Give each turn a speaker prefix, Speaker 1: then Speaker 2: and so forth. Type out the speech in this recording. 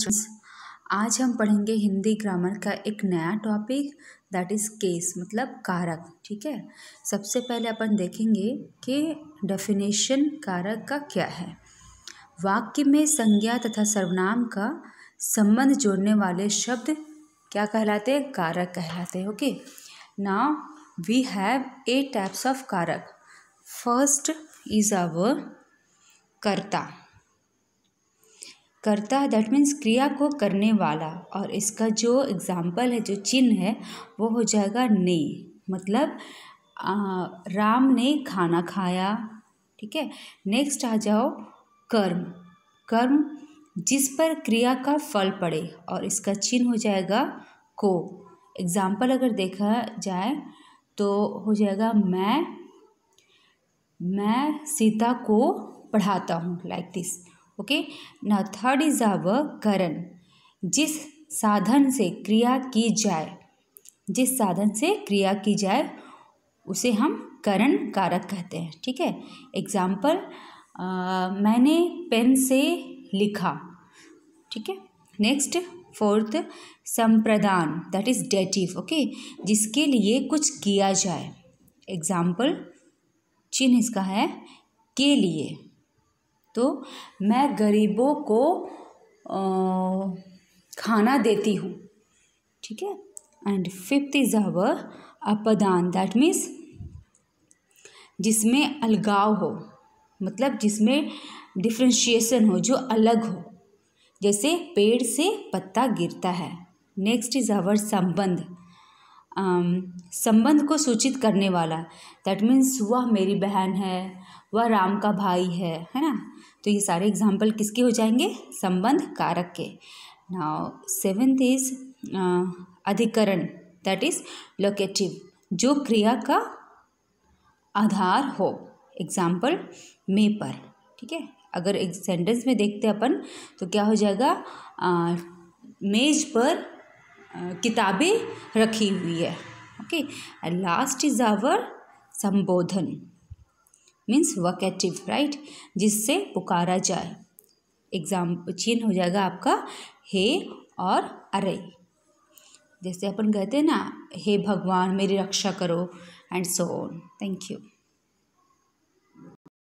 Speaker 1: students आज हम पढ़ेंगे हिंदी ग्रामर का एक नया टॉपिक दैट इज़ केस मतलब कारक ठीक है सबसे पहले अपन देखेंगे कि डेफिनेशन कारक का क्या है वाक्य में संज्ञा तथा सर्वनाम का संबंध जोड़ने वाले शब्द क्या कहलाते हैं कारक कहलाते हैं okay now we have a types of कारक फर्स्ट इज़ अवर कर्ता करता है दैट मीन्स क्रिया को करने वाला और इसका जो एग्ज़ाम्पल है जो चिन्ह है वो हो जाएगा ने मतलब आ, राम ने खाना खाया ठीक है नेक्स्ट आ जाओ कर्म कर्म जिस पर क्रिया का फल पड़े और इसका चिन्ह हो जाएगा को एग्ज़ाम्पल अगर देखा जाए तो हो जाएगा मैं मैं सीता को पढ़ाता हूँ लाइक दिस ओके ना थर्ड इज अव करण जिस साधन से क्रिया की जाए जिस साधन से क्रिया की जाए उसे हम करण कारक कहते हैं ठीक है एग्जाम्पल मैंने पेन से लिखा ठीक है नेक्स्ट फोर्थ संप्रदान दैट इज डेटिव ओके जिसके लिए कुछ किया जाए एग्जाम्पल चिन्ह इसका है के लिए तो मैं गरीबों को खाना देती हूँ ठीक है एंड फिफ्थ इज़ आवर अपदान दैट मीन्स जिसमें अलगाव हो मतलब जिसमें डिफ्रेंशिएशन हो जो अलग हो जैसे पेड़ से पत्ता गिरता है नेक्स्ट इज़ आवर संबंध संबंध को सूचित करने वाला दैट मीन्स वह मेरी बहन है वह राम का भाई है है ना तो ये सारे एग्जाम्पल किसके हो जाएंगे संबंध कारक के नाउ सेवेंथ इज अधिकरण दैट इज लोकेटिव जो क्रिया का आधार हो एग्जाम्पल मे पर ठीक है अगर एक सेंटेंस में देखते अपन तो क्या हो जाएगा आ, मेज पर किताबें रखी हुई है ओके लास्ट इज आवर संबोधन मीन्स वकेटिव राइट जिससे पुकारा जाए एग्जाम चिन्ह हो जाएगा आपका हे और अरे जैसे अपन कहते हैं ना हे भगवान मेरी रक्षा करो and so on thank you